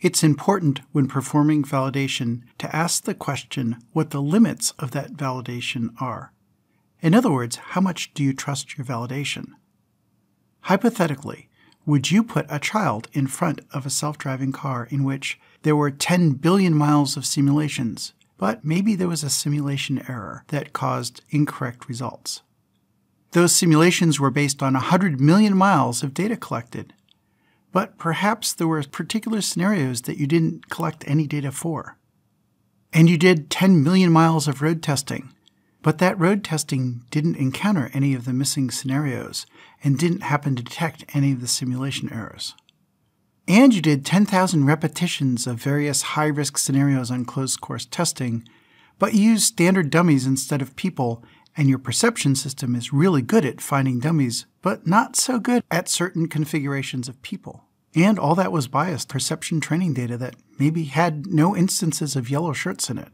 It's important when performing validation to ask the question what the limits of that validation are. In other words, how much do you trust your validation? Hypothetically, would you put a child in front of a self driving car in which there were 10 billion miles of simulations, but maybe there was a simulation error that caused incorrect results? Those simulations were based on 100 million miles of data collected, but perhaps there were particular scenarios that you didn't collect any data for. And you did 10 million miles of road testing, but that road testing didn't encounter any of the missing scenarios and didn't happen to detect any of the simulation errors. And you did 10,000 repetitions of various high risk scenarios on closed course testing, but you used standard dummies instead of people and your perception system is really good at finding dummies, but not so good at certain configurations of people. And all that was biased perception training data that maybe had no instances of yellow shirts in it.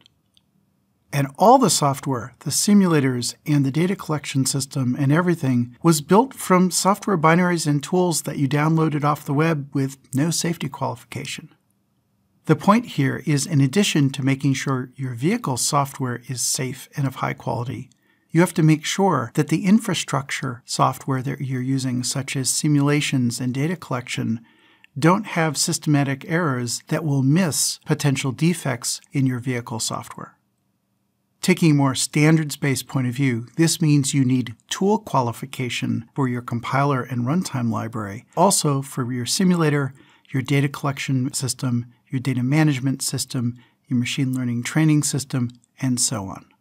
And all the software, the simulators, and the data collection system, and everything was built from software binaries and tools that you downloaded off the web with no safety qualification. The point here is in addition to making sure your vehicle software is safe and of high quality, you have to make sure that the infrastructure software that you're using, such as simulations and data collection, don't have systematic errors that will miss potential defects in your vehicle software. Taking a more standards-based point of view, this means you need tool qualification for your compiler and runtime library, also for your simulator, your data collection system, your data management system, your machine learning training system, and so on.